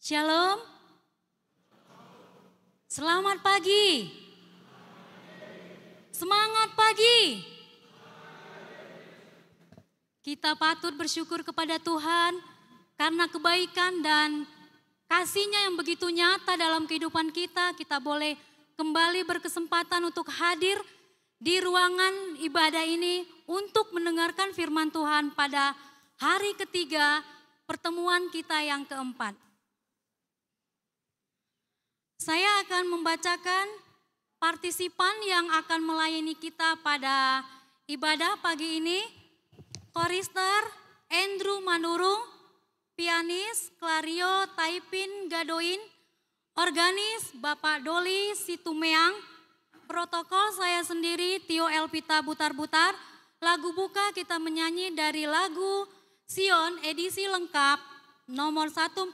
Shalom. Selamat pagi. Semangat pagi. Kita patut bersyukur kepada Tuhan karena kebaikan dan kasihnya yang begitu nyata dalam kehidupan kita. Kita boleh kembali berkesempatan untuk hadir di ruangan ibadah ini untuk mendengarkan firman Tuhan pada hari ketiga pertemuan kita yang keempat. Saya akan membacakan partisipan yang akan melayani kita pada ibadah pagi ini. Korister Andrew Manurung, pianis Clario Taipin Gadoin, organis Bapak Doli Situmeang, protokol saya sendiri Tio Elpita Butar-Butar, lagu buka kita menyanyi dari lagu Sion edisi lengkap nomor 145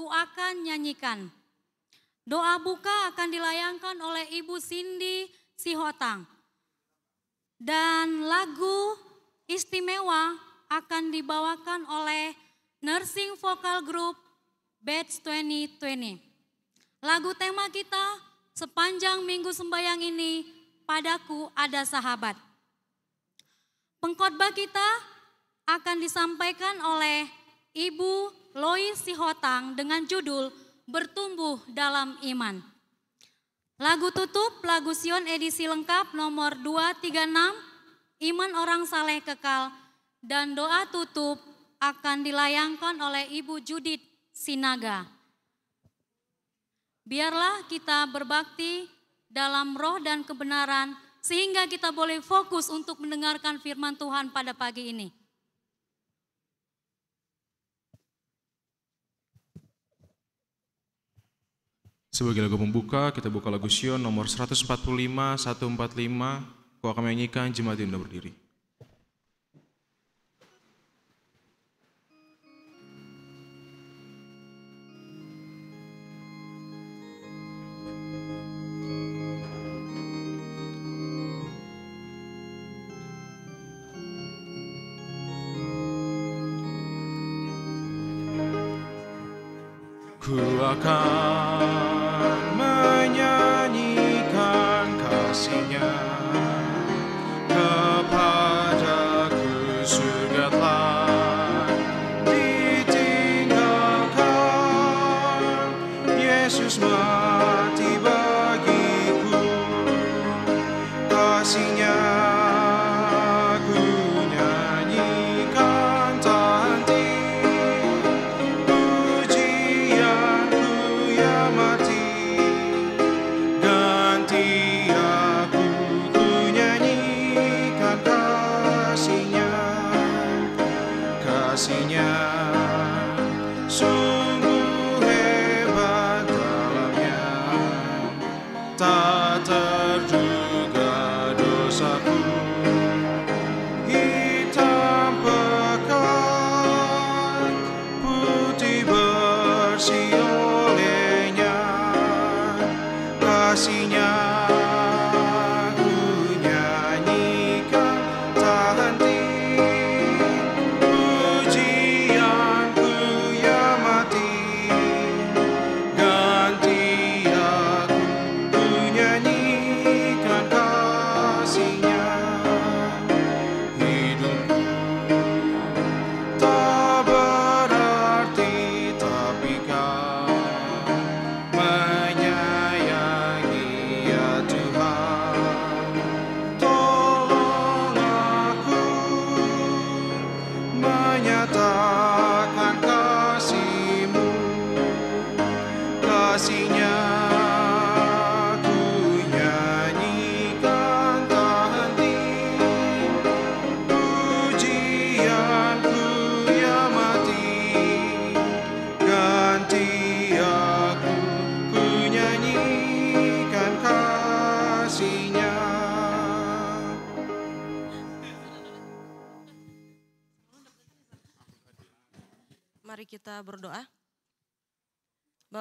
ku akan nyanyikan. Doa buka akan dilayangkan oleh Ibu Cindy Sihotang. Dan lagu istimewa akan dibawakan oleh Nursing Vocal Group Batch 2020. Lagu tema kita sepanjang minggu sembayang ini, padaku ada sahabat. Pengkhotbah kita akan disampaikan oleh Ibu Lois Sihotang dengan judul bertumbuh dalam iman. Lagu tutup, lagu Sion edisi lengkap nomor 236, Iman Orang Saleh Kekal, dan doa tutup akan dilayangkan oleh Ibu Judith Sinaga. Biarlah kita berbakti dalam roh dan kebenaran, sehingga kita boleh fokus untuk mendengarkan firman Tuhan pada pagi ini. Sebagai lagu pembuka, kita buka lagu Sion nomor 145, 145. ku akan menyanyikan Jemaat sudah Berdiri. Ku akan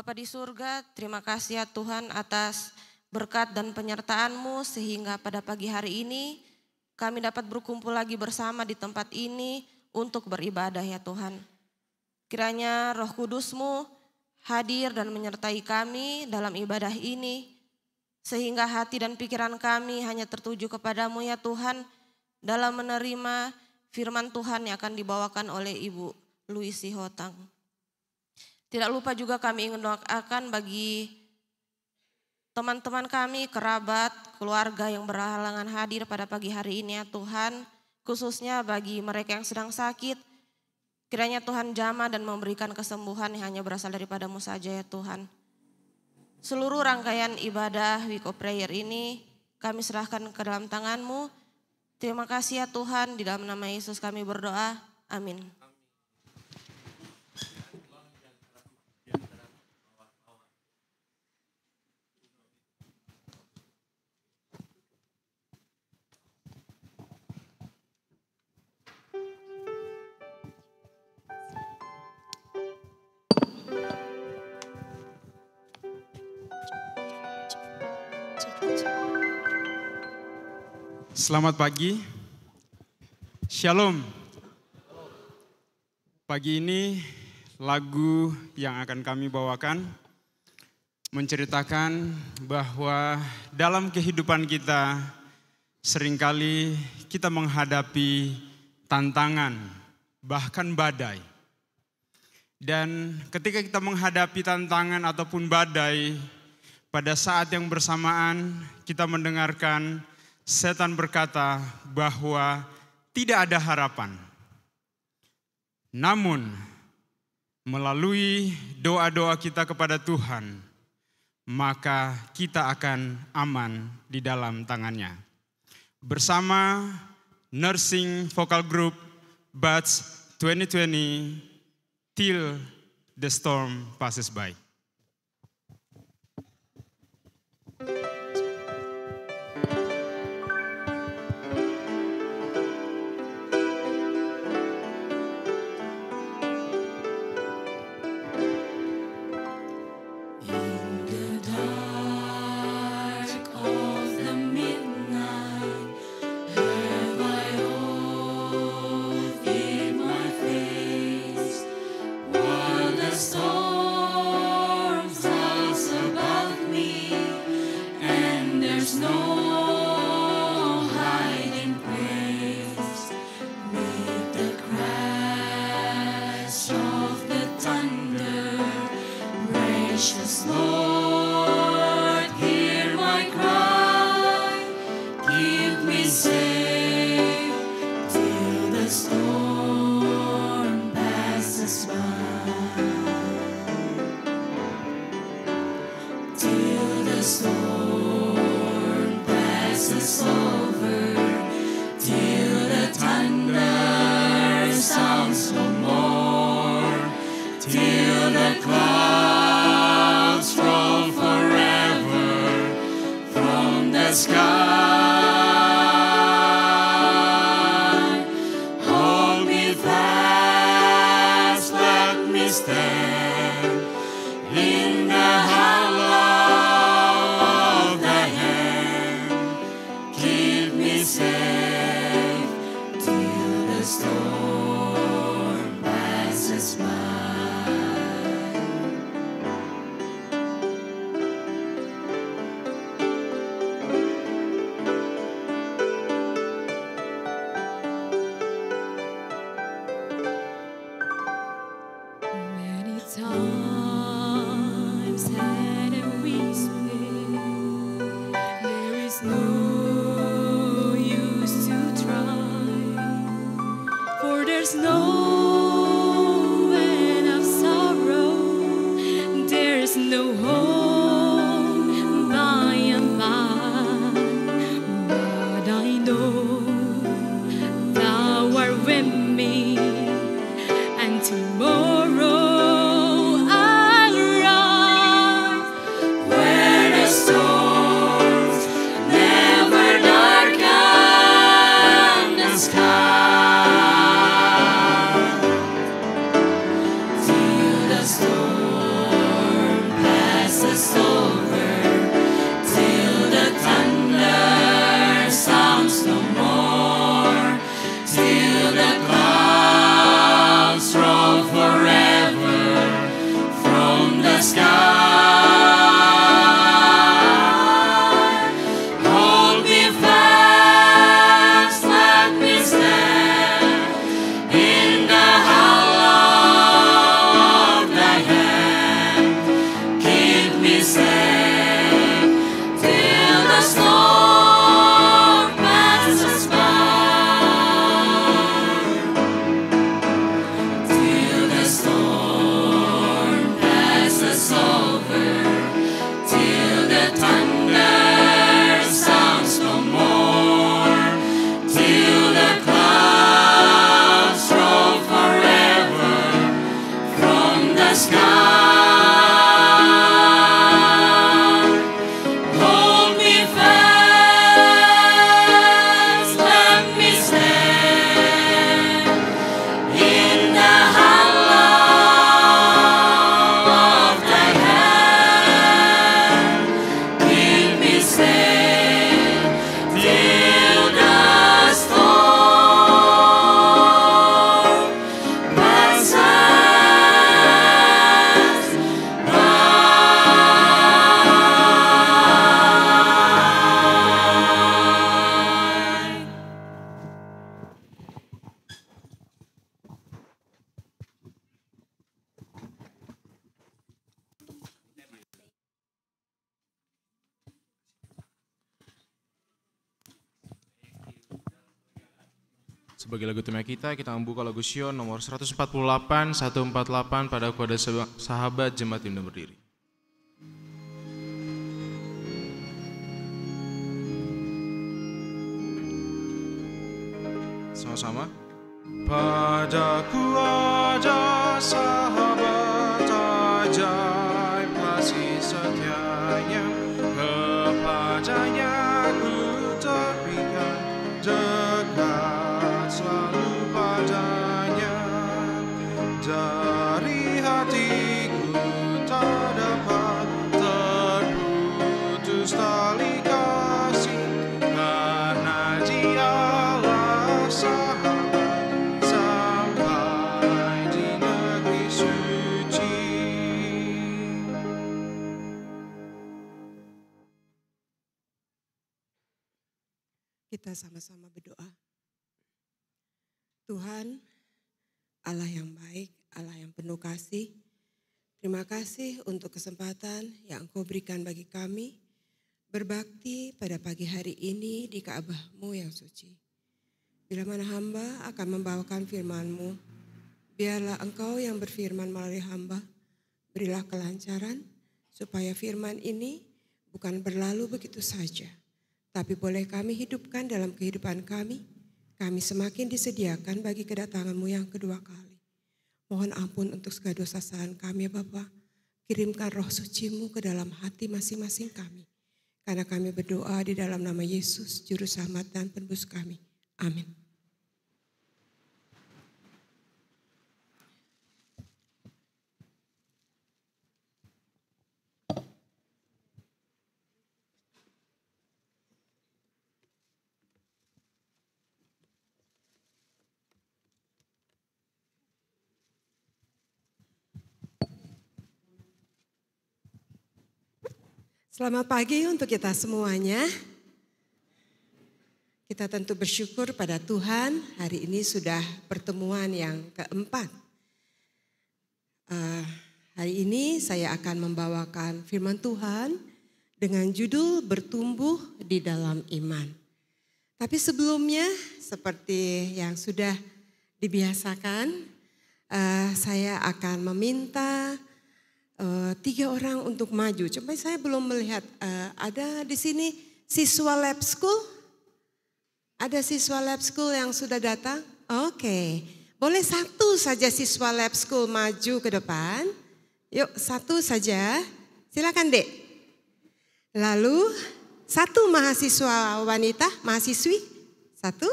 Bapa di surga, terima kasih ya Tuhan atas berkat dan penyertaan-Mu sehingga pada pagi hari ini kami dapat berkumpul lagi bersama di tempat ini untuk beribadah ya Tuhan. Kiranya roh kudus-Mu hadir dan menyertai kami dalam ibadah ini sehingga hati dan pikiran kami hanya tertuju kepadamu ya Tuhan dalam menerima firman Tuhan yang akan dibawakan oleh Ibu Luisi Hotang. Tidak lupa juga kami ingin doakan bagi teman-teman kami, kerabat, keluarga yang berhalangan hadir pada pagi hari ini ya Tuhan, khususnya bagi mereka yang sedang sakit, kiranya Tuhan jama dan memberikan kesembuhan yang hanya berasal daripadamu saja ya Tuhan. Seluruh rangkaian ibadah Week of Prayer ini kami serahkan ke dalam tanganmu. Terima kasih ya Tuhan, di dalam nama Yesus kami berdoa. Amin. Selamat pagi. Shalom. Pagi ini lagu yang akan kami bawakan menceritakan bahwa dalam kehidupan kita seringkali kita menghadapi tantangan, bahkan badai. Dan ketika kita menghadapi tantangan ataupun badai, pada saat yang bersamaan kita mendengarkan setan berkata bahwa tidak ada harapan. Namun, melalui doa-doa kita kepada Tuhan, maka kita akan aman di dalam tangannya. Bersama Nursing Vocal Group Batch 2020 Till the Storm Passes By. lagu tema kita, kita membuka lagu Sion nomor 148, 148 pada kuada sahabat jemaat Yunda berdiri. Sama-sama. Padaku ada sahabat ajaib kasih setianya kepadanya. Kita sama-sama berdoa. Tuhan, Allah yang baik, Allah yang penuh kasih. Terima kasih untuk kesempatan yang Engkau berikan bagi kami berbakti pada pagi hari ini di Ka'bah-Mu yang suci. Bila mana hamba akan membawakan firman-Mu, biarlah Engkau yang berfirman melalui hamba, berilah kelancaran supaya firman ini bukan berlalu begitu saja, tapi boleh kami hidupkan dalam kehidupan kami, kami semakin disediakan bagi kedatanganmu yang kedua kali. Mohon ampun untuk segala dosa kesalahan kami ya Bapak. Kirimkan roh sucimu ke dalam hati masing-masing kami. Karena kami berdoa di dalam nama Yesus, Juru Selamat dan Penebus kami. Amin. Selamat pagi untuk kita semuanya. Kita tentu bersyukur pada Tuhan hari ini sudah pertemuan yang keempat. Uh, hari ini saya akan membawakan firman Tuhan dengan judul bertumbuh di dalam iman. Tapi sebelumnya seperti yang sudah dibiasakan, uh, saya akan meminta Eh, tiga orang untuk maju. coba saya belum melihat uh, ada di sini siswa lab school. Ada siswa lab school yang sudah datang. Oke, okay. boleh satu saja siswa lab school maju ke depan. Yuk satu saja. Silakan dek. Lalu satu mahasiswa wanita, mahasiswi, satu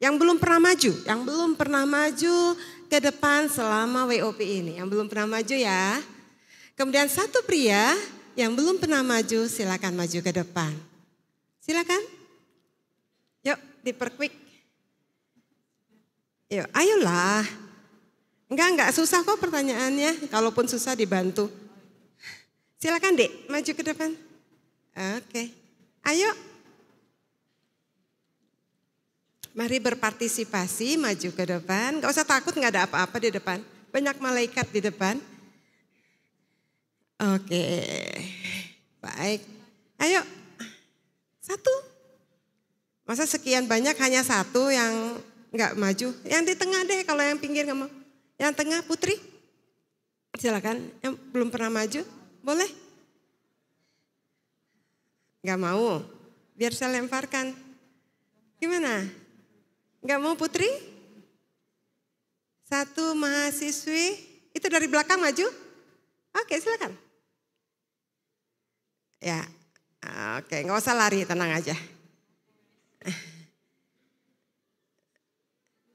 yang belum pernah maju, yang belum pernah maju ke depan selama WOP ini, yang belum pernah maju ya. Kemudian satu pria yang belum pernah maju silakan maju ke depan. Silakan. Yuk diperquick. Yuk ayolah. Enggak enggak susah kok pertanyaannya. Kalaupun susah dibantu. Silakan dek maju ke depan. Oke. Ayo. Mari berpartisipasi maju ke depan. Gak usah takut nggak ada apa-apa di depan. Banyak malaikat di depan. Oke, baik. Ayo, satu. Masa sekian banyak hanya satu yang nggak maju. Yang di tengah deh kalau yang pinggir nggak mau. Yang tengah Putri, silakan. Yang belum pernah maju, boleh? Nggak mau. Biar saya lemparkan. Gimana? Nggak mau Putri? Satu mahasiswi, itu dari belakang maju. Oke, silakan. Ya, ah, oke, nggak usah lari, tenang aja.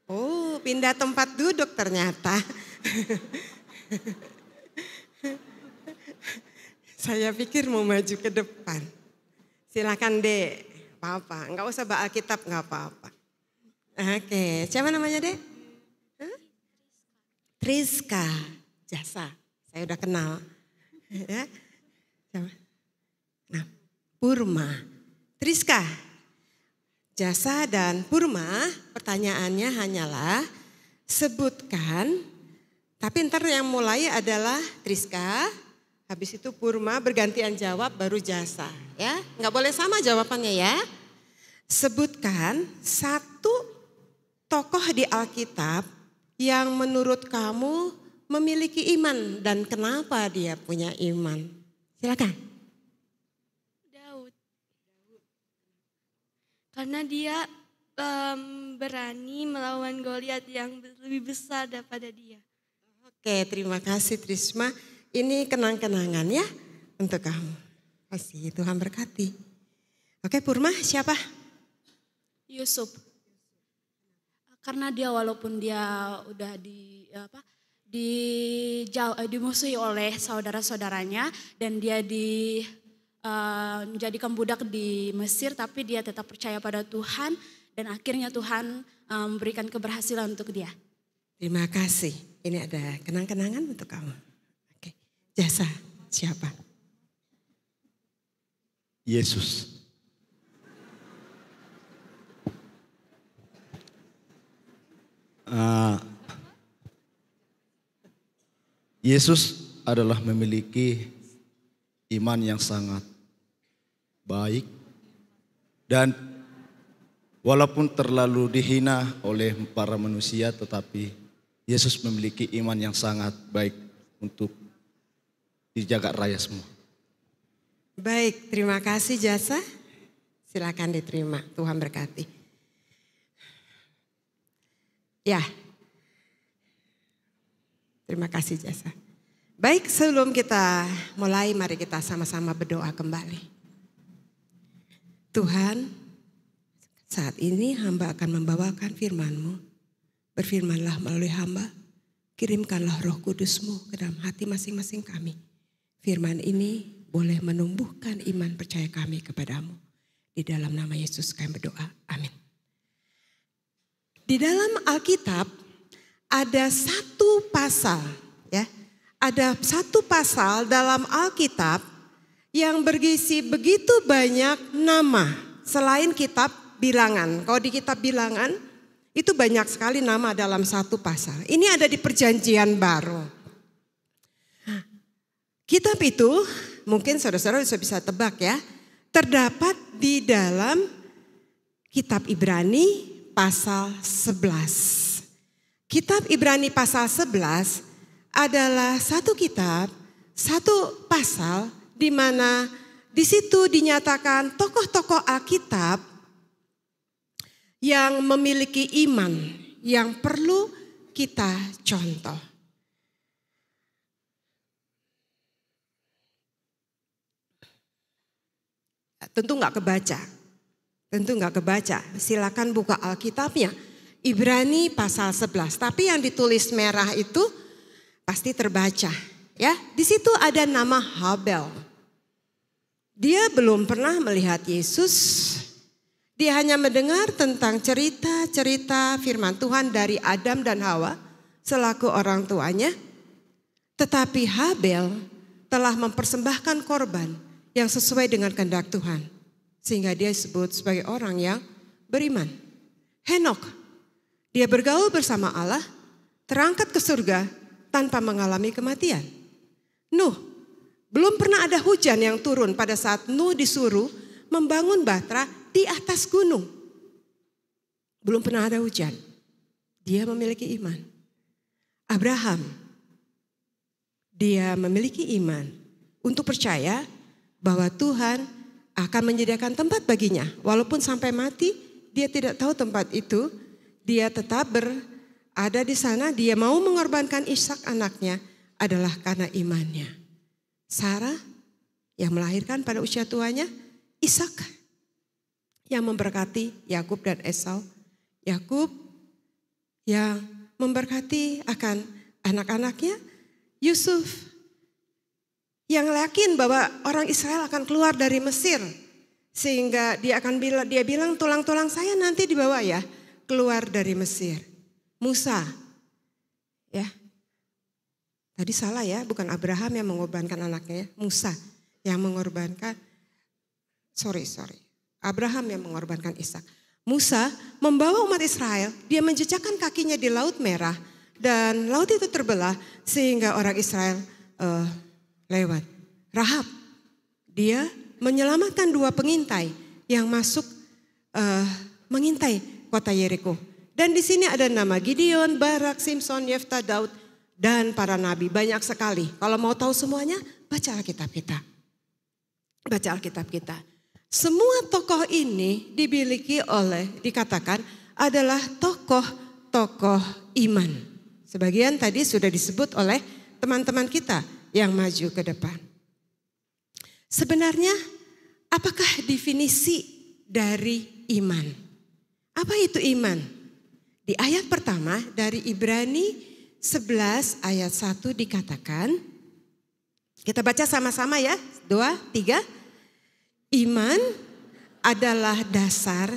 Oh, pindah tempat duduk ternyata. Saya pikir mau maju ke depan. Silakan dek, apa-apa. Enggak usah bawa kitab, enggak apa-apa. Oke, siapa namanya dek? Triska Jasa. Saya udah kenal. Ya. Siapa? Purma. Triska, jasa dan purma pertanyaannya hanyalah sebutkan, tapi ntar yang mulai adalah Triska, habis itu purma bergantian jawab baru jasa. ya Nggak boleh sama jawabannya ya. Sebutkan satu tokoh di Alkitab yang menurut kamu memiliki iman dan kenapa dia punya iman? Silakan. karena dia um, berani melawan Goliat yang lebih besar daripada dia. Oke, terima kasih Trisma. Ini kenang-kenangan ya untuk kamu. pasti Tuhan berkati. Oke, Purma siapa? Yusuf. Karena dia walaupun dia udah di apa? di eh, dimusuhi oleh saudara-saudaranya dan dia di Eh, menjadikan budak di Mesir, tapi dia tetap percaya pada Tuhan dan akhirnya Tuhan eh, memberikan keberhasilan untuk dia. Terima kasih. Ini ada kenang-kenangan untuk kamu. Oke. Jasa siapa? Yesus. Uh, Yesus adalah memiliki iman yang sangat baik dan walaupun terlalu dihina oleh para manusia tetapi Yesus memiliki iman yang sangat baik untuk dijaga raya semua. Baik, terima kasih jasa. Silakan diterima, Tuhan berkati. Ya, terima kasih jasa. Baik, sebelum kita mulai, mari kita sama-sama berdoa kembali. Tuhan, saat ini hamba akan membawakan firman-Mu. Berfirmanlah melalui hamba, kirimkanlah roh kudus-Mu ke dalam hati masing-masing kami. Firman ini boleh menumbuhkan iman percaya kami kepadamu. Di dalam nama Yesus kami berdoa. Amin. Di dalam Alkitab ada satu pasal ya. Ada satu pasal dalam Alkitab yang bergisi begitu banyak nama selain kitab bilangan. Kalau di kitab bilangan itu banyak sekali nama dalam satu pasal. Ini ada di perjanjian baru. Kitab itu mungkin saudara-saudara bisa tebak ya. Terdapat di dalam kitab Ibrani pasal 11. Kitab Ibrani pasal 11 adalah satu kitab, satu pasal di mana di situ dinyatakan tokoh-tokoh Alkitab yang memiliki iman yang perlu kita contoh. Tentu nggak kebaca, tentu nggak kebaca. Silakan buka Alkitabnya. Ibrani pasal 11, tapi yang ditulis merah itu pasti terbaca. Ya, di situ ada nama Habel. Dia belum pernah melihat Yesus. Dia hanya mendengar tentang cerita-cerita firman Tuhan dari Adam dan Hawa selaku orang tuanya. Tetapi Habel telah mempersembahkan korban yang sesuai dengan kehendak Tuhan. Sehingga dia disebut sebagai orang yang beriman. Henok, dia bergaul bersama Allah, terangkat ke surga tanpa mengalami kematian. Nuh, belum pernah ada hujan yang turun pada saat Nuh disuruh membangun batra di atas gunung. Belum pernah ada hujan. Dia memiliki iman. Abraham, dia memiliki iman untuk percaya bahwa Tuhan akan menyediakan tempat baginya. Walaupun sampai mati, dia tidak tahu tempat itu. Dia tetap berada di sana. Dia mau mengorbankan Ishak anaknya adalah karena imannya. Sarah yang melahirkan pada usia tuanya Ishak yang memberkati Yakub dan Esau. Yakub yang memberkati akan anak-anaknya Yusuf yang yakin bahwa orang Israel akan keluar dari Mesir sehingga dia akan bila, dia bilang tulang-tulang saya nanti dibawa ya keluar dari Mesir. Musa ya Tadi salah ya, bukan Abraham yang mengorbankan anaknya, ya, Musa yang mengorbankan. Sorry, sorry. Abraham yang mengorbankan Ishak. Musa membawa umat Israel, dia menjejakkan kakinya di Laut Merah dan laut itu terbelah sehingga orang Israel uh, lewat. Rahab, dia menyelamatkan dua pengintai yang masuk uh, mengintai kota Yeriko. Dan di sini ada nama Gideon, Barak, Simpson, Yefta, Daud dan para nabi. Banyak sekali. Kalau mau tahu semuanya, baca Alkitab kita. Baca Alkitab kita. Semua tokoh ini dimiliki oleh, dikatakan adalah tokoh-tokoh iman. Sebagian tadi sudah disebut oleh teman-teman kita yang maju ke depan. Sebenarnya apakah definisi dari iman? Apa itu iman? Di ayat pertama dari Ibrani 11 ayat 1 dikatakan, kita baca sama-sama ya, dua, tiga. Iman adalah dasar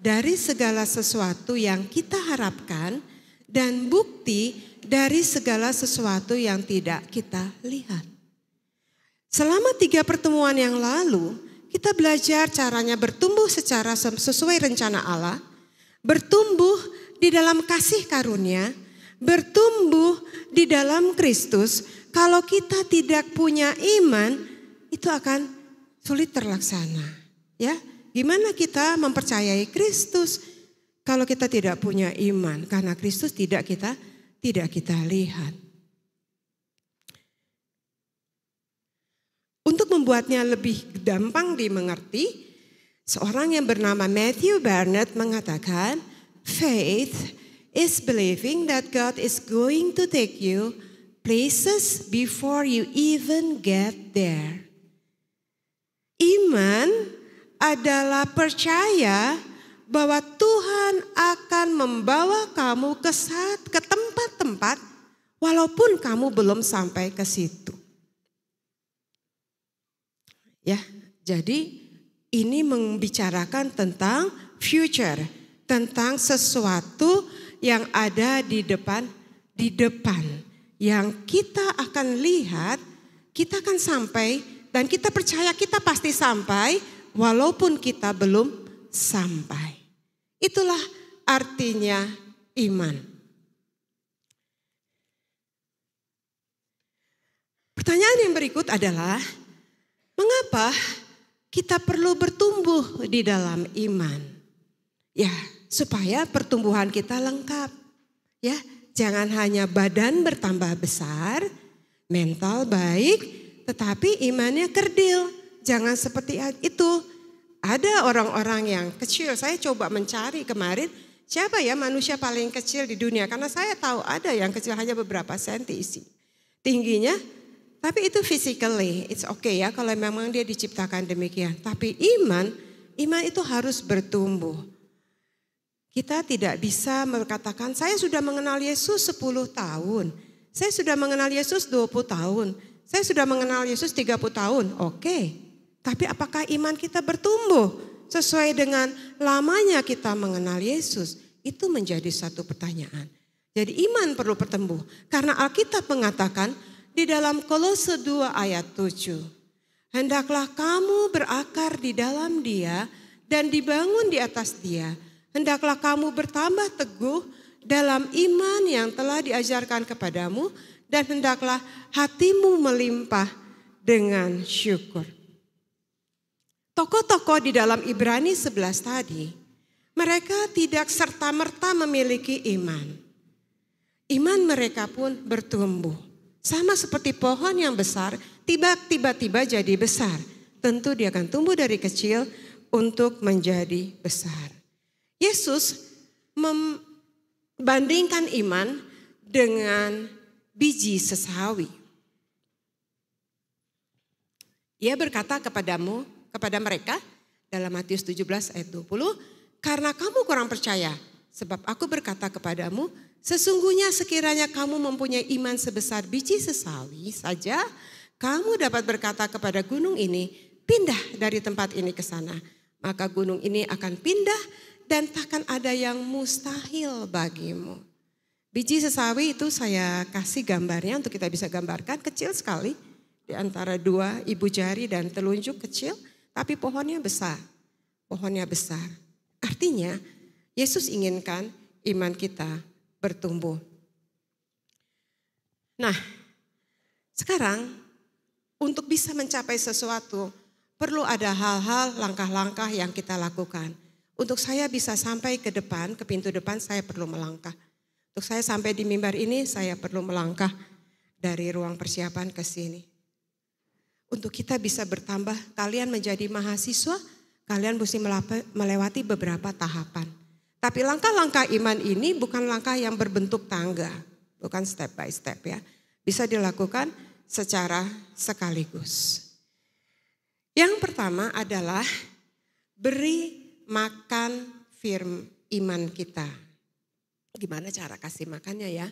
dari segala sesuatu yang kita harapkan dan bukti dari segala sesuatu yang tidak kita lihat. Selama tiga pertemuan yang lalu, kita belajar caranya bertumbuh secara sesuai rencana Allah, bertumbuh di dalam kasih karunia, bertumbuh di dalam Kristus, kalau kita tidak punya iman, itu akan sulit terlaksana. Ya, gimana kita mempercayai Kristus kalau kita tidak punya iman? Karena Kristus tidak kita tidak kita lihat. Untuk membuatnya lebih gampang dimengerti, seorang yang bernama Matthew Barnett mengatakan, faith is believing that God is going to take you places before you even get there. Iman adalah percaya bahwa Tuhan akan membawa kamu ke saat ke tempat-tempat walaupun kamu belum sampai ke situ. Ya, jadi ini membicarakan tentang future, tentang sesuatu yang ada di depan, di depan yang kita akan lihat, kita akan sampai dan kita percaya kita pasti sampai walaupun kita belum sampai. Itulah artinya iman. Pertanyaan yang berikut adalah mengapa kita perlu bertumbuh di dalam iman? Ya, supaya pertumbuhan kita lengkap. Ya, jangan hanya badan bertambah besar, mental baik, tetapi imannya kerdil. Jangan seperti itu. Ada orang-orang yang kecil, saya coba mencari kemarin, siapa ya manusia paling kecil di dunia? Karena saya tahu ada yang kecil hanya beberapa senti isi. Tingginya tapi itu physically, it's okay ya kalau memang dia diciptakan demikian. Tapi iman, iman itu harus bertumbuh. Kita tidak bisa mengatakan, saya sudah mengenal Yesus 10 tahun. Saya sudah mengenal Yesus 20 tahun. Saya sudah mengenal Yesus 30 tahun. Oke. Tapi apakah iman kita bertumbuh sesuai dengan lamanya kita mengenal Yesus? Itu menjadi satu pertanyaan. Jadi iman perlu bertumbuh. Karena Alkitab mengatakan di dalam Kolose 2 ayat 7. Hendaklah kamu berakar di dalam dia dan dibangun di atas dia hendaklah kamu bertambah teguh dalam iman yang telah diajarkan kepadamu dan hendaklah hatimu melimpah dengan syukur. Tokoh-tokoh di dalam Ibrani 11 tadi, mereka tidak serta-merta memiliki iman. Iman mereka pun bertumbuh. Sama seperti pohon yang besar, tiba-tiba jadi besar. Tentu dia akan tumbuh dari kecil untuk menjadi besar. Yesus membandingkan iman dengan biji sesawi. Ia berkata kepadamu, kepada mereka dalam Matius 17 ayat 20, karena kamu kurang percaya, sebab aku berkata kepadamu, sesungguhnya sekiranya kamu mempunyai iman sebesar biji sesawi saja, kamu dapat berkata kepada gunung ini, pindah dari tempat ini ke sana. Maka gunung ini akan pindah dan takkan ada yang mustahil bagimu. Biji sesawi itu saya kasih gambarnya untuk kita bisa gambarkan kecil sekali di antara dua ibu jari dan telunjuk kecil tapi pohonnya besar. Pohonnya besar. Artinya Yesus inginkan iman kita bertumbuh. Nah, sekarang untuk bisa mencapai sesuatu perlu ada hal-hal langkah-langkah yang kita lakukan. Untuk saya bisa sampai ke depan, ke pintu depan saya perlu melangkah. Untuk saya sampai di mimbar ini saya perlu melangkah dari ruang persiapan ke sini. Untuk kita bisa bertambah, kalian menjadi mahasiswa, kalian mesti melewati beberapa tahapan. Tapi langkah-langkah iman ini bukan langkah yang berbentuk tangga, bukan step by step ya. Bisa dilakukan secara sekaligus. Yang pertama adalah beri makan firm iman kita. Gimana cara kasih makannya ya?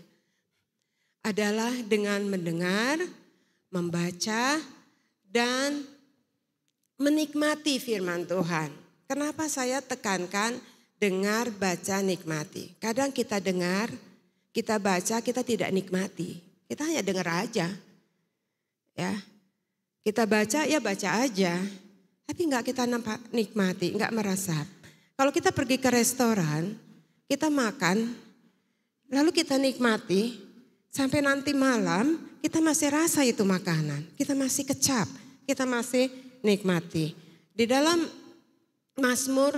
Adalah dengan mendengar, membaca, dan menikmati firman Tuhan. Kenapa saya tekankan dengar, baca, nikmati? Kadang kita dengar, kita baca, kita tidak nikmati. Kita hanya dengar aja. Ya. Kita baca ya baca aja, tapi nggak kita nampak nikmati, nggak merasa. Kalau kita pergi ke restoran, kita makan, lalu kita nikmati, sampai nanti malam kita masih rasa itu makanan, kita masih kecap, kita masih nikmati. Di dalam Mazmur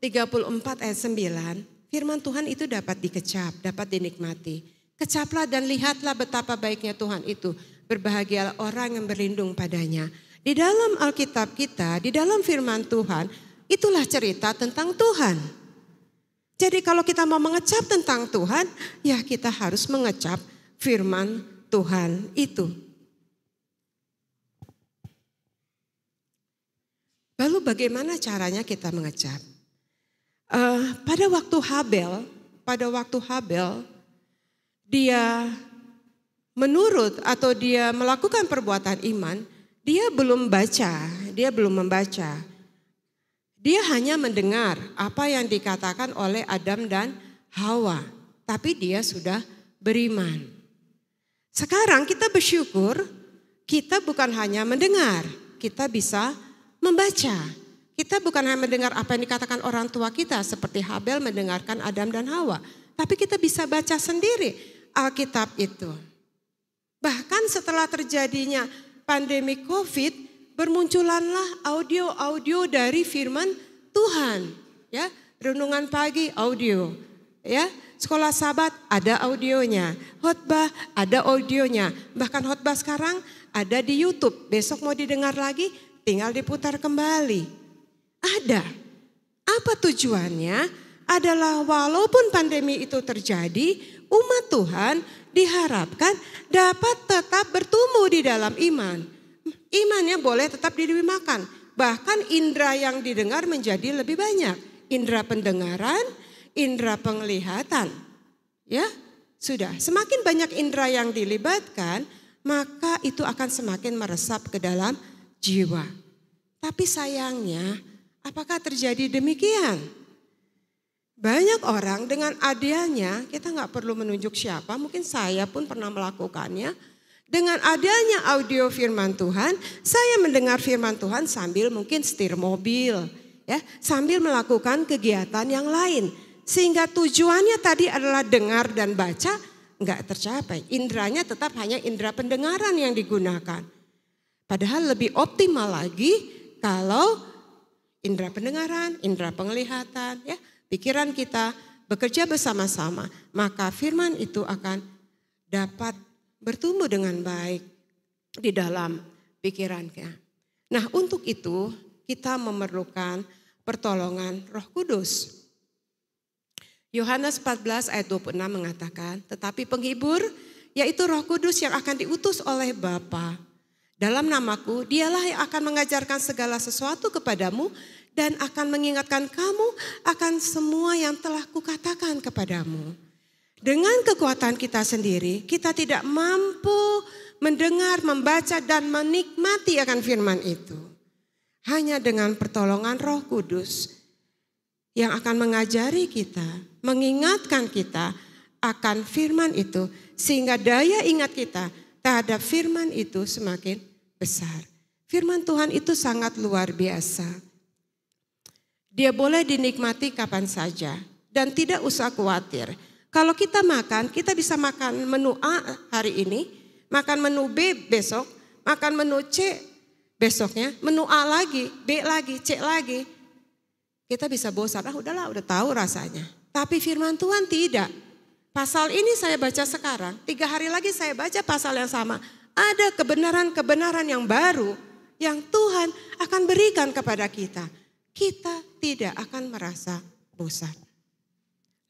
34 ayat 9, firman Tuhan itu dapat dikecap, dapat dinikmati. Kecaplah dan lihatlah betapa baiknya Tuhan itu. Berbahagialah orang yang berlindung padanya. Di dalam Alkitab kita, di dalam firman Tuhan, itulah cerita tentang Tuhan. Jadi kalau kita mau mengecap tentang Tuhan, ya kita harus mengecap firman Tuhan itu. Lalu bagaimana caranya kita mengecap? Uh, pada waktu Habel, pada waktu Habel, dia menurut atau dia melakukan perbuatan iman, dia belum baca, dia belum membaca. Dia hanya mendengar apa yang dikatakan oleh Adam dan Hawa, tapi dia sudah beriman. Sekarang kita bersyukur, kita bukan hanya mendengar, kita bisa membaca. Kita bukan hanya mendengar apa yang dikatakan orang tua kita seperti Habel mendengarkan Adam dan Hawa, tapi kita bisa baca sendiri Alkitab itu. Bahkan setelah terjadinya pandemi COVID, bermunculanlah audio-audio dari firman Tuhan. Ya, renungan pagi audio. Ya, sekolah sabat ada audionya, khotbah ada audionya. Bahkan khotbah sekarang ada di YouTube. Besok mau didengar lagi, tinggal diputar kembali. Ada. Apa tujuannya? Adalah walaupun pandemi itu terjadi, umat Tuhan diharapkan dapat tetap bertumbuh di dalam iman. Imannya boleh tetap makan. Bahkan indera yang didengar menjadi lebih banyak. Indera pendengaran, indera penglihatan. Ya, sudah. Semakin banyak indera yang dilibatkan, maka itu akan semakin meresap ke dalam jiwa. Tapi sayangnya, apakah terjadi demikian? Banyak orang dengan adilnya, kita nggak perlu menunjuk siapa, mungkin saya pun pernah melakukannya. Dengan adilnya audio firman Tuhan, saya mendengar firman Tuhan sambil mungkin setir mobil, ya, sambil melakukan kegiatan yang lain. Sehingga tujuannya tadi adalah dengar dan baca nggak tercapai. Indranya tetap hanya indera pendengaran yang digunakan. Padahal lebih optimal lagi kalau indera pendengaran, indera penglihatan, ya pikiran kita, bekerja bersama-sama, maka firman itu akan dapat bertumbuh dengan baik di dalam pikirannya. Nah, untuk itu kita memerlukan pertolongan Roh Kudus. Yohanes 14 ayat 26 mengatakan, tetapi penghibur yaitu Roh Kudus yang akan diutus oleh Bapa dalam namaku, dialah yang akan mengajarkan segala sesuatu kepadamu dan akan mengingatkan kamu akan semua yang telah kukatakan kepadamu. Dengan kekuatan kita sendiri, kita tidak mampu mendengar, membaca, dan menikmati akan firman itu. Hanya dengan pertolongan Roh Kudus yang akan mengajari kita, mengingatkan kita akan firman itu, sehingga daya ingat kita terhadap firman itu semakin besar. Firman Tuhan itu sangat luar biasa. Dia boleh dinikmati kapan saja dan tidak usah khawatir. Kalau kita makan, kita bisa makan menu A hari ini, makan menu B besok, makan menu C besoknya, menu A lagi, B lagi, C lagi. Kita bisa bosan, ah udahlah udah tahu rasanya. Tapi firman Tuhan tidak. Pasal ini saya baca sekarang, tiga hari lagi saya baca pasal yang sama. Ada kebenaran-kebenaran yang baru yang Tuhan akan berikan kepada kita kita tidak akan merasa bosan.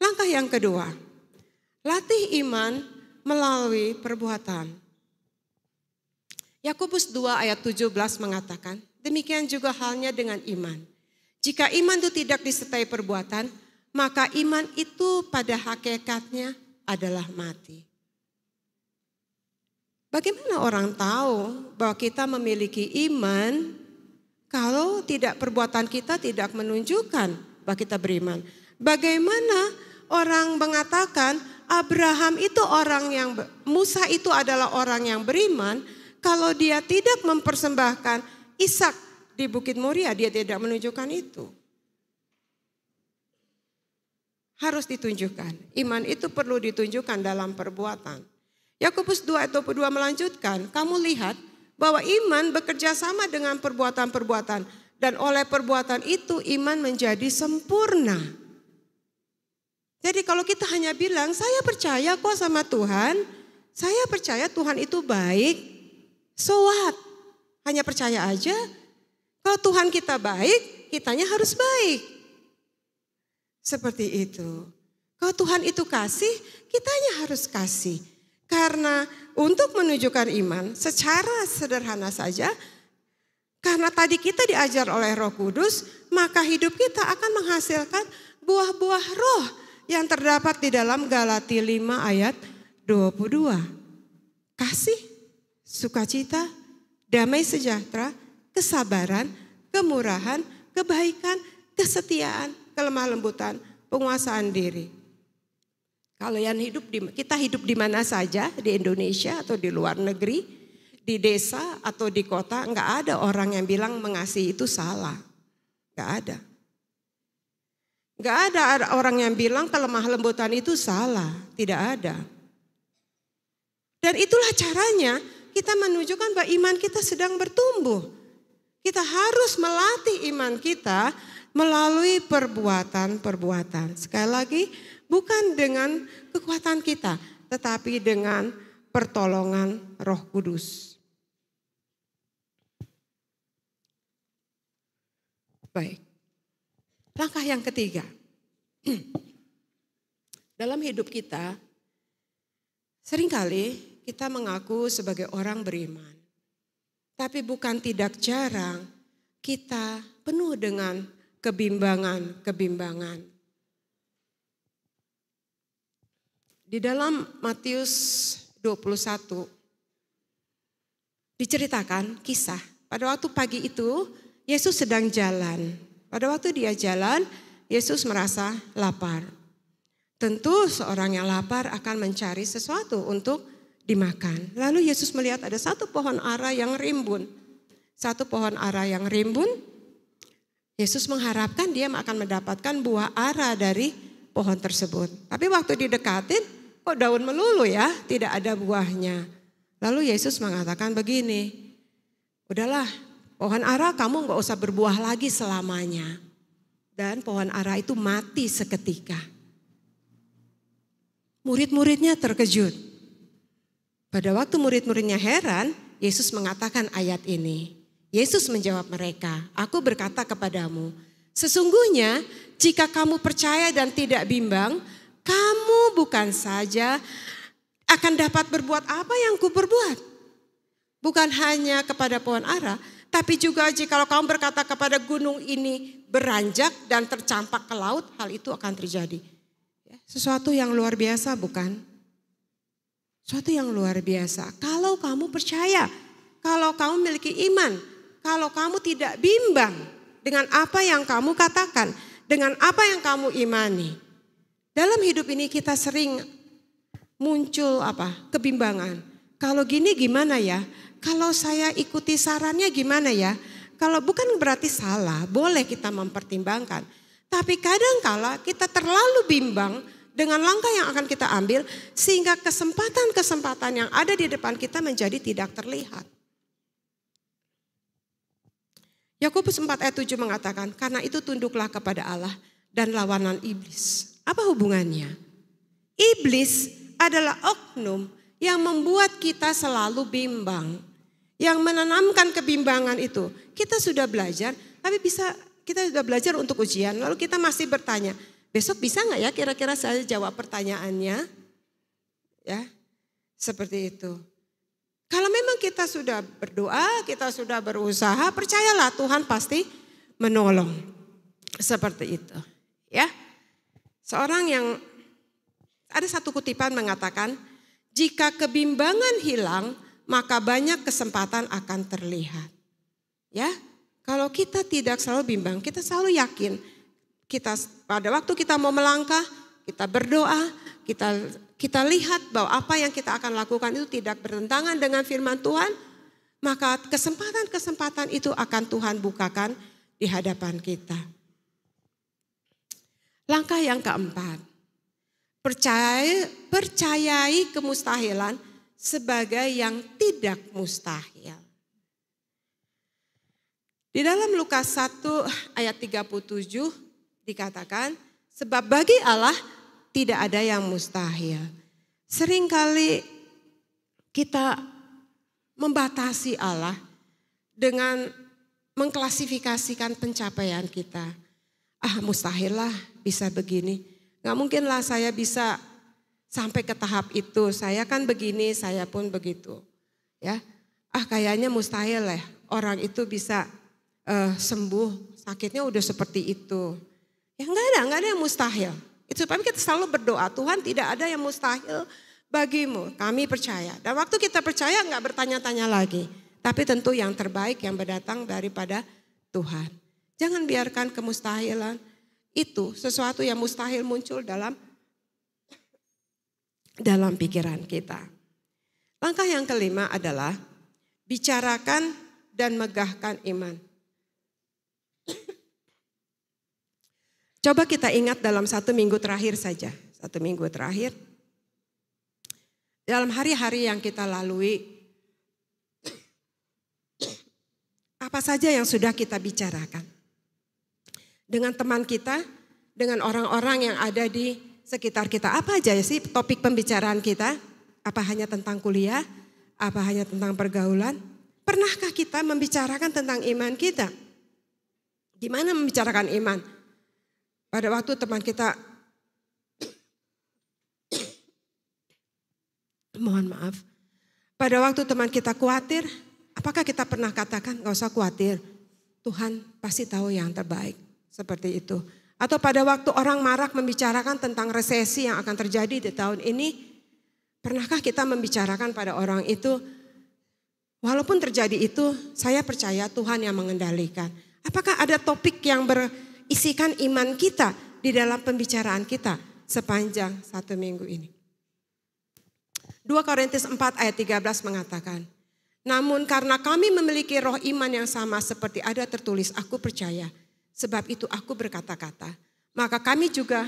Langkah yang kedua, latih iman melalui perbuatan. Yakobus 2 ayat 17 mengatakan, demikian juga halnya dengan iman. Jika iman itu tidak disertai perbuatan, maka iman itu pada hakikatnya adalah mati. Bagaimana orang tahu bahwa kita memiliki iman kalau tidak perbuatan kita tidak menunjukkan bahwa kita beriman. Bagaimana orang mengatakan Abraham itu orang yang Musa itu adalah orang yang beriman kalau dia tidak mempersembahkan Ishak di Bukit Moria dia tidak menunjukkan itu. Harus ditunjukkan. Iman itu perlu ditunjukkan dalam perbuatan. Yakobus 2 ayat 22 melanjutkan, kamu lihat bahwa iman bekerja sama dengan perbuatan-perbuatan dan oleh perbuatan itu iman menjadi sempurna. Jadi kalau kita hanya bilang saya percaya kok sama Tuhan, saya percaya Tuhan itu baik, so what? Hanya percaya aja. Kalau Tuhan kita baik, kitanya harus baik. Seperti itu. Kalau Tuhan itu kasih, kitanya harus kasih. Karena untuk menunjukkan iman secara sederhana saja, karena tadi kita diajar oleh Roh Kudus, maka hidup kita akan menghasilkan buah-buah roh yang terdapat di dalam Galati 5 ayat 22. Kasih, sukacita, damai sejahtera, kesabaran, kemurahan, kebaikan, kesetiaan, kelemah lembutan, penguasaan diri. Kalau yang hidup di kita hidup di mana saja di Indonesia atau di luar negeri, di desa atau di kota nggak ada orang yang bilang mengasihi itu salah. Nggak ada. Nggak ada orang yang bilang kelemah lembutan itu salah. Tidak ada. Dan itulah caranya kita menunjukkan bahwa iman kita sedang bertumbuh. Kita harus melatih iman kita melalui perbuatan-perbuatan. Sekali lagi, bukan dengan kekuatan kita, tetapi dengan pertolongan Roh Kudus. Baik. Langkah yang ketiga. Dalam hidup kita seringkali kita mengaku sebagai orang beriman. Tapi bukan tidak jarang kita penuh dengan kebimbangan-kebimbangan Di dalam Matius 21 diceritakan kisah. Pada waktu pagi itu Yesus sedang jalan. Pada waktu dia jalan, Yesus merasa lapar. Tentu seorang yang lapar akan mencari sesuatu untuk dimakan. Lalu Yesus melihat ada satu pohon ara yang rimbun. Satu pohon ara yang rimbun. Yesus mengharapkan dia akan mendapatkan buah ara dari pohon tersebut. Tapi waktu didekatin, kok daun melulu ya, tidak ada buahnya. Lalu Yesus mengatakan begini, udahlah pohon ara kamu nggak usah berbuah lagi selamanya. Dan pohon ara itu mati seketika. Murid-muridnya terkejut. Pada waktu murid-muridnya heran, Yesus mengatakan ayat ini. Yesus menjawab mereka, aku berkata kepadamu, sesungguhnya jika kamu percaya dan tidak bimbang, kamu bukan saja akan dapat berbuat apa yang kuperbuat. Bukan hanya kepada pohon ara, tapi juga jika kamu berkata kepada gunung ini beranjak dan tercampak ke laut, hal itu akan terjadi. Ya, sesuatu yang luar biasa bukan? Sesuatu yang luar biasa. Kalau kamu percaya, kalau kamu memiliki iman, kalau kamu tidak bimbang dengan apa yang kamu katakan, dengan apa yang kamu imani. Dalam hidup ini kita sering muncul apa? Kebimbangan. Kalau gini gimana ya? Kalau saya ikuti sarannya gimana ya? Kalau bukan berarti salah, boleh kita mempertimbangkan. Tapi kadangkala kita terlalu bimbang dengan langkah yang akan kita ambil sehingga kesempatan-kesempatan yang ada di depan kita menjadi tidak terlihat. Yakobus 4 ayat 7 mengatakan, "Karena itu tunduklah kepada Allah dan lawanan iblis." Apa hubungannya? Iblis adalah oknum yang membuat kita selalu bimbang. Yang menanamkan kebimbangan itu. Kita sudah belajar, tapi bisa kita sudah belajar untuk ujian. Lalu kita masih bertanya, besok bisa nggak ya kira-kira saya jawab pertanyaannya? Ya, seperti itu. Kalau memang kita sudah berdoa, kita sudah berusaha, percayalah Tuhan pasti menolong. Seperti itu, ya. Seorang yang ada satu kutipan mengatakan, jika kebimbangan hilang, maka banyak kesempatan akan terlihat. Ya, kalau kita tidak selalu bimbang, kita selalu yakin. Kita pada waktu kita mau melangkah, kita berdoa, kita kita lihat bahwa apa yang kita akan lakukan itu tidak bertentangan dengan firman Tuhan, maka kesempatan-kesempatan itu akan Tuhan bukakan di hadapan kita. Langkah yang keempat, percaya, percayai kemustahilan sebagai yang tidak mustahil. Di dalam Lukas 1 ayat 37 dikatakan, sebab bagi Allah tidak ada yang mustahil. Seringkali kita membatasi Allah dengan mengklasifikasikan pencapaian kita. Ah mustahil lah, bisa begini? Gak mungkinlah saya bisa sampai ke tahap itu. Saya kan begini, saya pun begitu. Ya, ah kayaknya mustahil lah. Ya orang itu bisa uh, sembuh sakitnya udah seperti itu. Ya nggak ada, nggak ada yang mustahil. Itu sebabnya kita selalu berdoa Tuhan tidak ada yang mustahil bagimu. Kami percaya. Dan waktu kita percaya nggak bertanya-tanya lagi. Tapi tentu yang terbaik yang berdatang daripada Tuhan. Jangan biarkan kemustahilan itu sesuatu yang mustahil muncul dalam dalam pikiran kita. Langkah yang kelima adalah bicarakan dan megahkan iman. Coba kita ingat dalam satu minggu terakhir saja, satu minggu terakhir. Dalam hari-hari yang kita lalui, apa saja yang sudah kita bicarakan? dengan teman kita, dengan orang-orang yang ada di sekitar kita. Apa aja sih topik pembicaraan kita? Apa hanya tentang kuliah? Apa hanya tentang pergaulan? Pernahkah kita membicarakan tentang iman kita? Gimana membicarakan iman? Pada waktu teman kita mohon maaf. Pada waktu teman kita khawatir, apakah kita pernah katakan gak usah khawatir? Tuhan pasti tahu yang terbaik. Seperti itu. Atau pada waktu orang marak membicarakan tentang resesi yang akan terjadi di tahun ini, pernahkah kita membicarakan pada orang itu, walaupun terjadi itu, saya percaya Tuhan yang mengendalikan. Apakah ada topik yang berisikan iman kita di dalam pembicaraan kita sepanjang satu minggu ini? 2 Korintus 4 ayat 13 mengatakan, Namun karena kami memiliki roh iman yang sama seperti ada tertulis, aku percaya Sebab itu aku berkata-kata, maka kami juga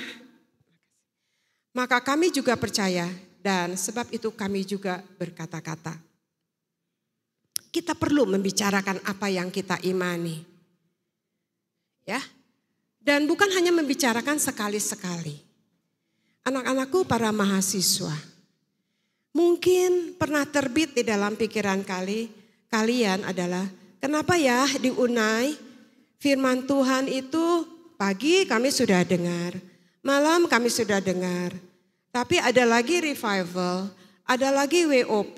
maka kami juga percaya dan sebab itu kami juga berkata-kata. Kita perlu membicarakan apa yang kita imani. Ya. Dan bukan hanya membicarakan sekali-sekali. Anak-anakku para mahasiswa mungkin pernah terbit di dalam pikiran kali kalian adalah kenapa ya di UNAI Firman Tuhan itu pagi kami sudah dengar, malam kami sudah dengar. Tapi ada lagi revival, ada lagi WOP,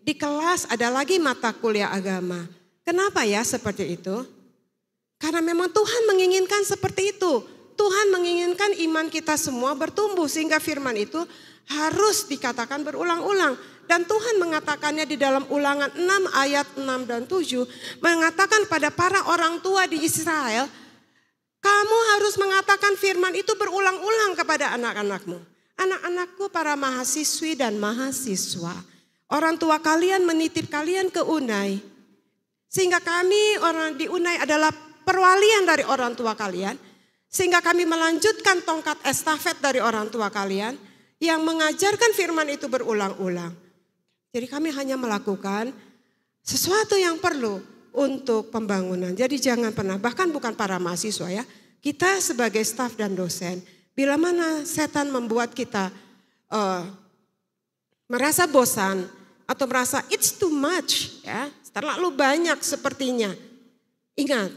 di kelas ada lagi mata kuliah agama. Kenapa ya seperti itu? Karena memang Tuhan menginginkan seperti itu. Tuhan menginginkan iman kita semua bertumbuh sehingga firman itu harus dikatakan berulang-ulang dan Tuhan mengatakannya di dalam ulangan 6 ayat 6 dan 7. Mengatakan pada para orang tua di Israel. Kamu harus mengatakan firman itu berulang-ulang kepada anak-anakmu. Anak-anakku para mahasiswi dan mahasiswa. Orang tua kalian menitip kalian ke Unai. Sehingga kami orang di Unai adalah perwalian dari orang tua kalian. Sehingga kami melanjutkan tongkat estafet dari orang tua kalian. Yang mengajarkan firman itu berulang-ulang. Jadi kami hanya melakukan sesuatu yang perlu untuk pembangunan. Jadi jangan pernah, bahkan bukan para mahasiswa ya, kita sebagai staf dan dosen, bila mana setan membuat kita uh, merasa bosan atau merasa it's too much ya, terlalu banyak sepertinya. Ingat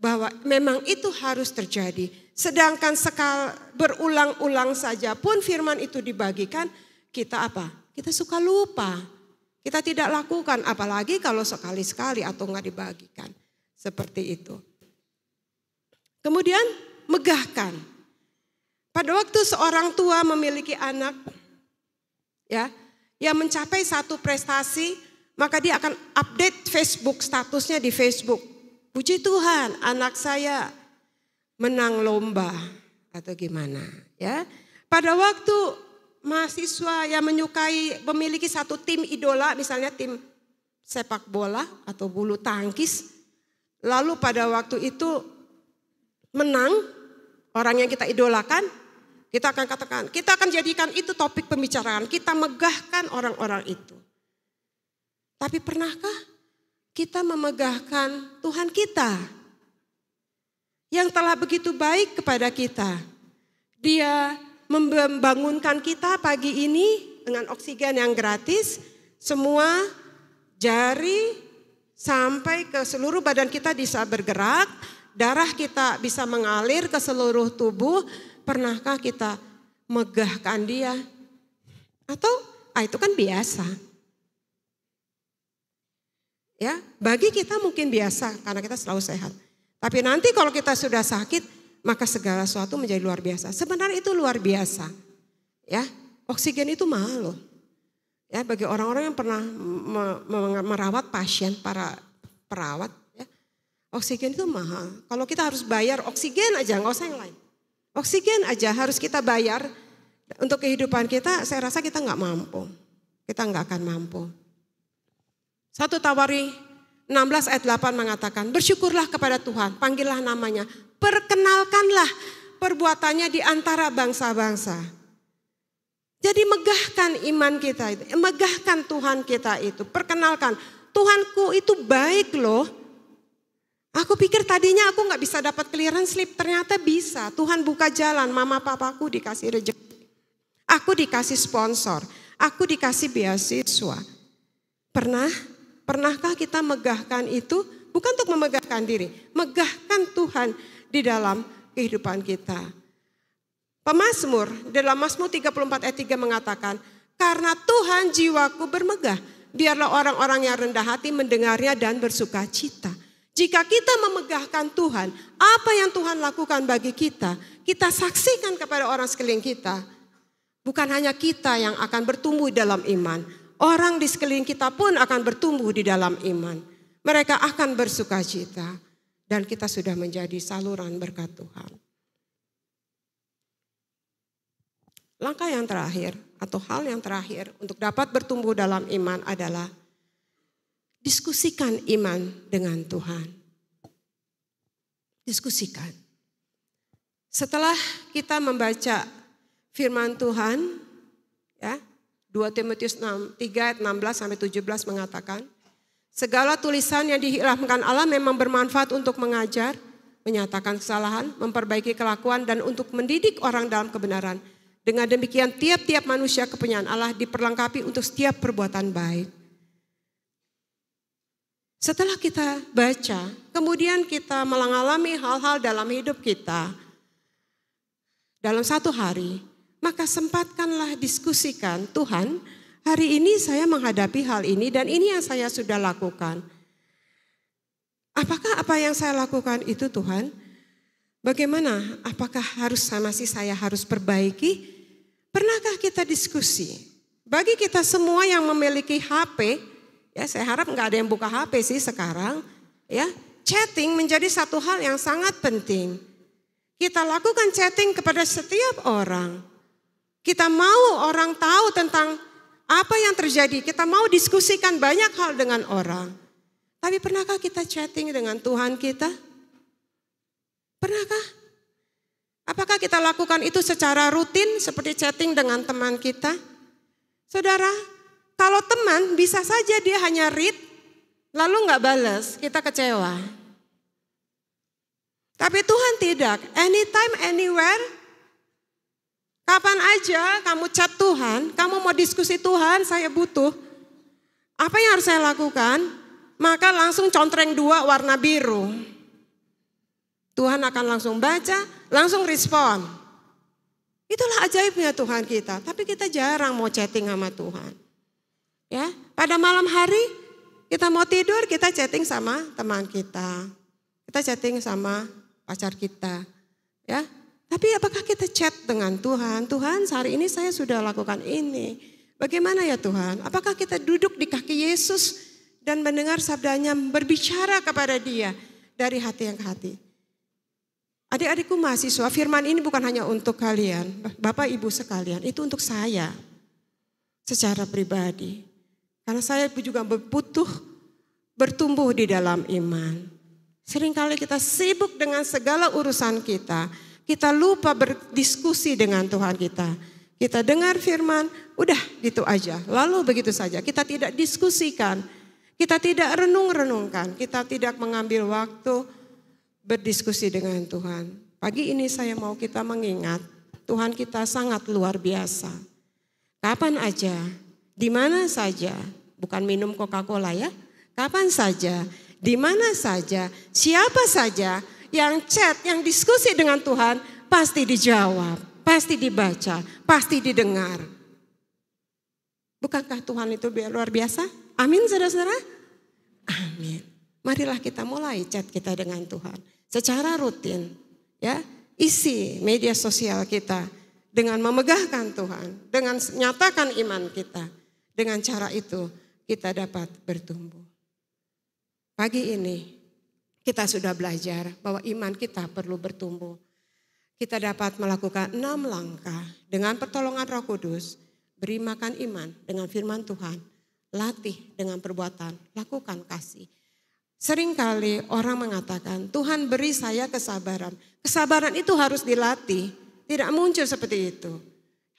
bahwa memang itu harus terjadi. Sedangkan sekal berulang-ulang saja pun firman itu dibagikan, kita apa? Kita suka lupa kita tidak lakukan, apalagi kalau sekali-sekali atau nggak dibagikan. Seperti itu. Kemudian megahkan. Pada waktu seorang tua memiliki anak, ya, yang mencapai satu prestasi, maka dia akan update Facebook statusnya di Facebook. Puji Tuhan, anak saya menang lomba atau gimana, ya. Pada waktu mahasiswa yang menyukai memiliki satu tim idola, misalnya tim sepak bola atau bulu tangkis, lalu pada waktu itu menang orang yang kita idolakan, kita akan katakan, kita akan jadikan itu topik pembicaraan, kita megahkan orang-orang itu. Tapi pernahkah kita memegahkan Tuhan kita? yang telah begitu baik kepada kita. Dia membangunkan kita pagi ini dengan oksigen yang gratis. Semua jari sampai ke seluruh badan kita bisa bergerak, darah kita bisa mengalir ke seluruh tubuh. Pernahkah kita megahkan dia? Atau ah itu kan biasa. Ya, bagi kita mungkin biasa karena kita selalu sehat. Tapi nanti kalau kita sudah sakit, maka segala sesuatu menjadi luar biasa. Sebenarnya itu luar biasa. Ya, oksigen itu mahal loh. Ya, bagi orang-orang yang pernah merawat pasien, para perawat, ya, oksigen itu mahal. Kalau kita harus bayar oksigen aja, nggak usah yang lain. Oksigen aja harus kita bayar untuk kehidupan kita. Saya rasa kita nggak mampu, kita nggak akan mampu. Satu Tawari 16 ayat 8 mengatakan, bersyukurlah kepada Tuhan, panggillah namanya, Perkenalkanlah perbuatannya di antara bangsa-bangsa. Jadi megahkan iman kita itu, megahkan Tuhan kita itu. Perkenalkan, Tuhanku itu baik loh. Aku pikir tadinya aku nggak bisa dapat clearance slip, ternyata bisa. Tuhan buka jalan, mama papaku dikasih rejeki. Aku dikasih sponsor, aku dikasih beasiswa. Pernah? Pernahkah kita megahkan itu? Bukan untuk memegahkan diri, megahkan Tuhan di dalam kehidupan kita. Pemasmur dalam Mazmur 34 ayat 3 mengatakan, "Karena Tuhan jiwaku bermegah, biarlah orang-orang yang rendah hati mendengarnya dan bersuka cita." Jika kita memegahkan Tuhan, apa yang Tuhan lakukan bagi kita, kita saksikan kepada orang sekeliling kita. Bukan hanya kita yang akan bertumbuh dalam iman, orang di sekeliling kita pun akan bertumbuh di dalam iman. Mereka akan bersuka cita dan kita sudah menjadi saluran berkat Tuhan. Langkah yang terakhir atau hal yang terakhir untuk dapat bertumbuh dalam iman adalah diskusikan iman dengan Tuhan. Diskusikan. Setelah kita membaca firman Tuhan, ya, 2 Timotius 6, 3 ayat 16 sampai 17 mengatakan, Segala tulisan yang dihilangkan Allah memang bermanfaat untuk mengajar, menyatakan kesalahan, memperbaiki kelakuan, dan untuk mendidik orang dalam kebenaran. Dengan demikian tiap-tiap manusia kepunyaan Allah diperlengkapi untuk setiap perbuatan baik. Setelah kita baca, kemudian kita mengalami hal-hal dalam hidup kita dalam satu hari, maka sempatkanlah diskusikan Tuhan, Hari ini saya menghadapi hal ini dan ini yang saya sudah lakukan. Apakah apa yang saya lakukan itu Tuhan? Bagaimana? Apakah harus sama sih saya harus perbaiki? Pernahkah kita diskusi? Bagi kita semua yang memiliki HP, ya saya harap nggak ada yang buka HP sih sekarang, ya chatting menjadi satu hal yang sangat penting. Kita lakukan chatting kepada setiap orang. Kita mau orang tahu tentang apa yang terjadi? Kita mau diskusikan banyak hal dengan orang. Tapi pernahkah kita chatting dengan Tuhan kita? Pernahkah? Apakah kita lakukan itu secara rutin seperti chatting dengan teman kita? Saudara, kalau teman bisa saja dia hanya read lalu nggak balas, kita kecewa. Tapi Tuhan tidak. Anytime, anywhere, Kapan aja kamu chat Tuhan, kamu mau diskusi Tuhan, saya butuh. Apa yang harus saya lakukan? Maka langsung contreng dua warna biru. Tuhan akan langsung baca, langsung respon. Itulah ajaibnya Tuhan kita. Tapi kita jarang mau chatting sama Tuhan. Ya, pada malam hari kita mau tidur, kita chatting sama teman kita. Kita chatting sama pacar kita. Ya, tapi apakah kita chat dengan Tuhan? Tuhan, hari ini saya sudah lakukan ini. Bagaimana ya Tuhan? Apakah kita duduk di kaki Yesus dan mendengar sabdanya berbicara kepada dia dari hati yang ke hati? Adik-adikku mahasiswa, firman ini bukan hanya untuk kalian, Bapak Ibu sekalian, itu untuk saya secara pribadi. Karena saya juga butuh bertumbuh di dalam iman. Seringkali kita sibuk dengan segala urusan kita, kita lupa berdiskusi dengan Tuhan kita. Kita dengar firman, udah gitu aja. Lalu begitu saja, kita tidak diskusikan. Kita tidak renung-renungkan. Kita tidak mengambil waktu berdiskusi dengan Tuhan. Pagi ini saya mau kita mengingat Tuhan kita sangat luar biasa. Kapan aja, di mana saja, bukan minum Coca-Cola ya. Kapan saja, di mana saja, siapa saja, yang chat, yang diskusi dengan Tuhan pasti dijawab, pasti dibaca, pasti didengar. Bukankah Tuhan itu luar biasa? Amin saudara-saudara? Amin. Marilah kita mulai chat kita dengan Tuhan secara rutin. Ya, isi media sosial kita dengan memegahkan Tuhan, dengan menyatakan iman kita. Dengan cara itu kita dapat bertumbuh. Pagi ini kita sudah belajar bahwa iman kita perlu bertumbuh. Kita dapat melakukan enam langkah dengan pertolongan roh kudus. Beri makan iman dengan firman Tuhan. Latih dengan perbuatan. Lakukan kasih. Seringkali orang mengatakan, Tuhan beri saya kesabaran. Kesabaran itu harus dilatih. Tidak muncul seperti itu.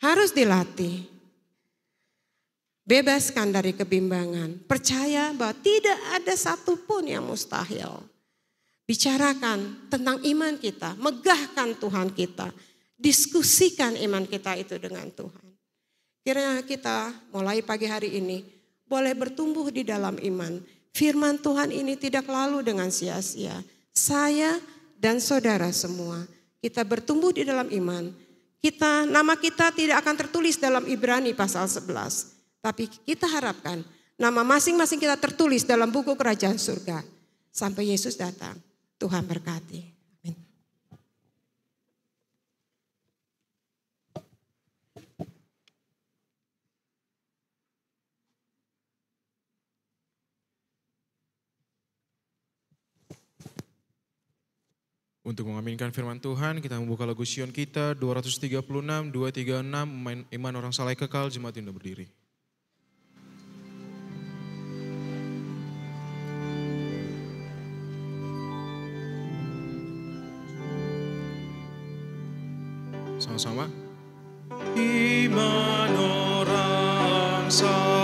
Harus dilatih. Bebaskan dari kebimbangan. Percaya bahwa tidak ada satupun yang mustahil. Bicarakan tentang iman kita, megahkan Tuhan kita, diskusikan iman kita itu dengan Tuhan. Kiranya kita mulai pagi hari ini boleh bertumbuh di dalam iman. Firman Tuhan ini tidak lalu dengan sia-sia. Saya dan saudara semua, kita bertumbuh di dalam iman. Kita nama kita tidak akan tertulis dalam Ibrani pasal 11, tapi kita harapkan nama masing-masing kita tertulis dalam buku kerajaan surga sampai Yesus datang. Tuhan berkati. Amin. Untuk mengaminkan firman Tuhan, kita membuka lagu Sion kita 236, 236, Iman Orang Saleh Kekal, Jemaat Indah Berdiri. Sama-sama. Iman orang salah.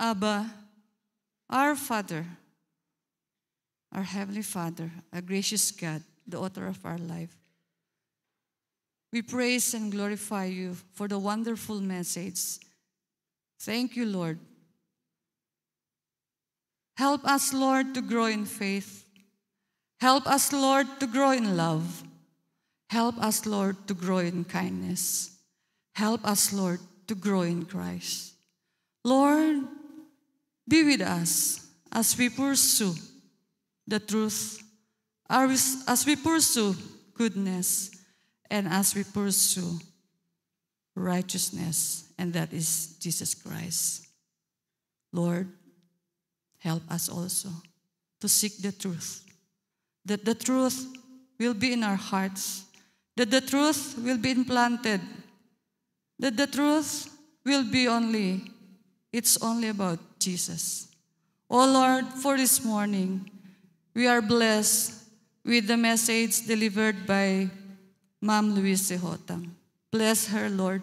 Abba, our Father, our Heavenly Father, our gracious God, the author of our life. We praise and glorify you for the wonderful message. Thank you, Lord. Help us, Lord, to grow in faith. Help us, Lord, to grow in love. Help us, Lord, to grow in kindness. Help us, Lord, to grow in Christ. Lord, be with us as we pursue the truth, as we pursue goodness, and as we pursue righteousness, and that is Jesus Christ. Lord, help us also to seek the truth, that the truth will be in our hearts, that the truth will be implanted, that the truth will be only it's only about Jesus. Oh Lord, for this morning, we are blessed with the message delivered by Ma'am Luise Hotang. Bless her, Lord,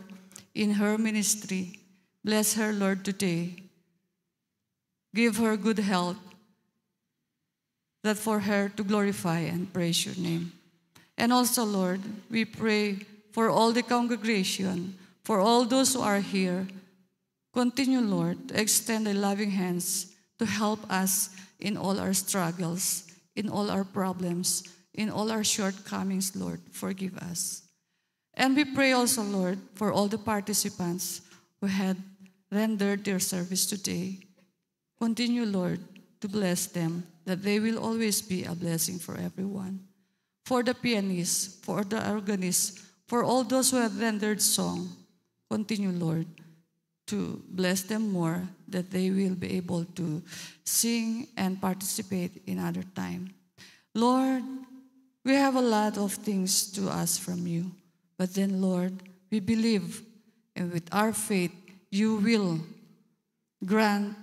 in her ministry. Bless her, Lord, today. Give her good health, that for her to glorify and praise your name. And also, Lord, we pray for all the congregation, for all those who are here, Continue, Lord, to extend thy loving hands to help us in all our struggles, in all our problems, in all our shortcomings, Lord. Forgive us. And we pray also, Lord, for all the participants who had rendered their service today. Continue, Lord, to bless them, that they will always be a blessing for everyone. For the pianists, for the organists, for all those who have rendered song, continue, Lord, to bless them more that they will be able to sing and participate in other time. Lord, we have a lot of things to ask from you, but then, Lord, we believe and with our faith, you will grant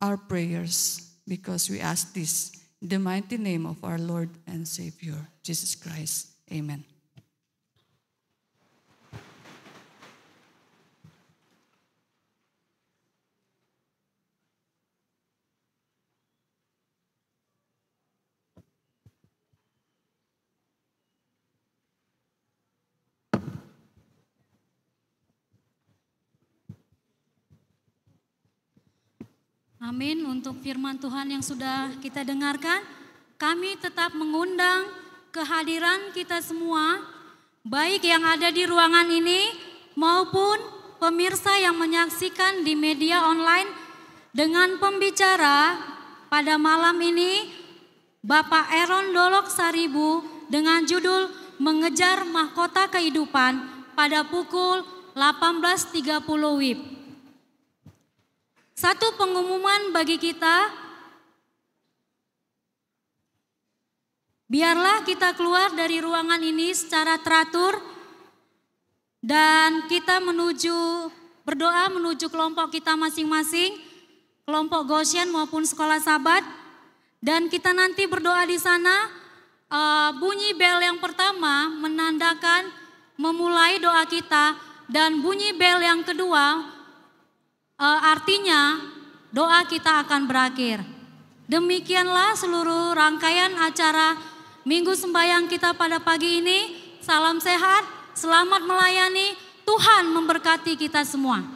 our prayers because we ask this in the mighty name of our Lord and Savior, Jesus Christ. Amen. Amin. Untuk firman Tuhan yang sudah kita dengarkan, kami tetap mengundang kehadiran kita semua, baik yang ada di ruangan ini maupun pemirsa yang menyaksikan di media online dengan pembicara pada malam ini Bapak Eron Dolok Saribu dengan judul Mengejar Mahkota Kehidupan pada pukul 18.30 WIB. Satu pengumuman bagi kita, biarlah kita keluar dari ruangan ini secara teratur dan kita menuju berdoa menuju kelompok kita masing-masing, kelompok Goshen maupun sekolah Sabat dan kita nanti berdoa di sana eh, bunyi bel yang pertama menandakan memulai doa kita dan bunyi bel yang kedua E, artinya doa kita akan berakhir. Demikianlah seluruh rangkaian acara Minggu Sembayang kita pada pagi ini. Salam sehat, selamat melayani, Tuhan memberkati kita semua.